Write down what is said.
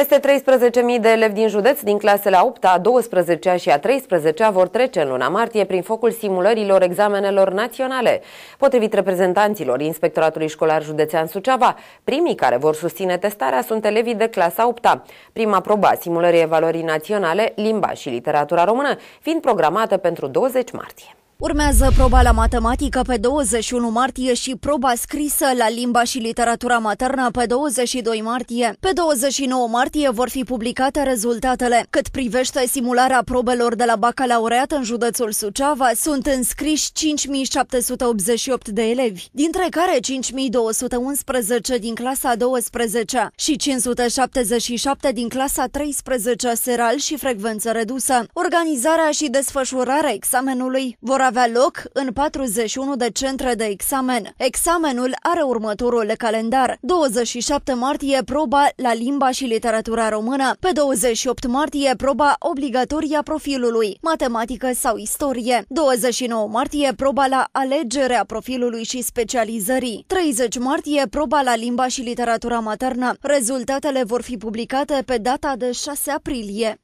Peste 13.000 de elevi din județ din clasele a 8, a 12 și a 13 vor trece în luna martie prin focul simulărilor examenelor naționale. Potrivit reprezentanților Inspectoratului Școlar Județean Suceava, primii care vor susține testarea sunt elevii de clasa 8 -a. Prima proba simulării evaluării naționale, limba și literatura română, fiind programată pentru 20 martie. Urmează proba la matematică pe 21 martie și proba scrisă la limba și literatura maternă pe 22 martie. Pe 29 martie vor fi publicate rezultatele. Cât privește simularea probelor de la bacalaureat în județul Suceava, sunt înscriși 5788 de elevi, dintre care 5211 din clasa 12 și 577 din clasa 13 seral și frecvență redusă. Organizarea și desfășurarea examenului vor avea loc în 41 de centre de examen. Examenul are următorul calendar. 27 martie proba la limba și literatura română, pe 28 martie proba obligatorie a profilului, matematică sau istorie, 29 martie proba la alegerea profilului și specializării, 30 martie proba la limba și literatura maternă. Rezultatele vor fi publicate pe data de 6 aprilie.